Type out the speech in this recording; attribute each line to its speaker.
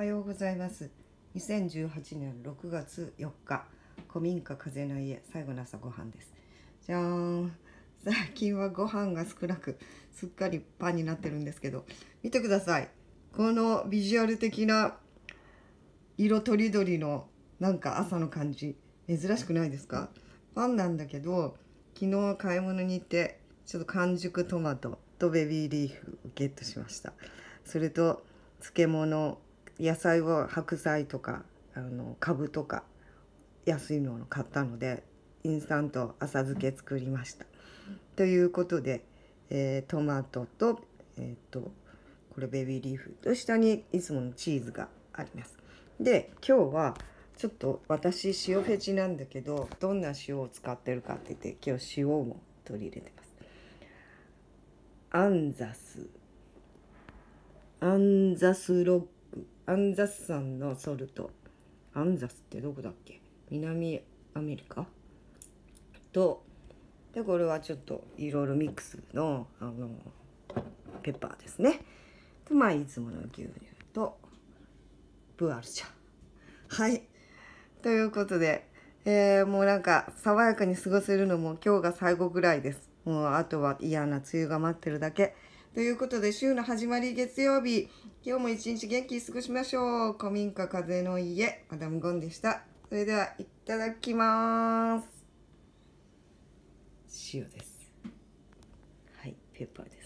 Speaker 1: おはようございます2018年6月4日古民家風の家最後の朝ごはんですじゃーん最近はご飯が少なくすっかりパンになってるんですけど見てくださいこのビジュアル的な色とりどりのなんか朝の感じ珍しくないですかパンなんだけど昨日買い物に行ってちょっと完熟トマトとベビーリーフをゲットしましたそれと漬物野菜は白菜とかあのカとか安いもの買ったのでインスタント浅漬け作りました。ということで、えー、トマトと,、えーと、これベビーリーフと下にいつものチーズがあります。で今日はちょっと私塩フェチなんだけどどんな塩を使ってるかって言って今日塩も取り入れてます。アンザスアンザスロッアンザス山のソルトアンザスってどこだっけ南アメリカとでこれはちょっといろいろミックスのあのペッパーですねとまあいつもの牛乳とブアルチャはいということで、えー、もうなんか爽やかに過ごせるのも今日が最後ぐらいですもうあとは嫌な梅雨が待ってるだけ。ということで、週の始まり月曜日、今日も一日元気に過ごしましょう。古民家風の家、マダムゴンでした。それでは、いただきます。塩です。はい、ペッパーです。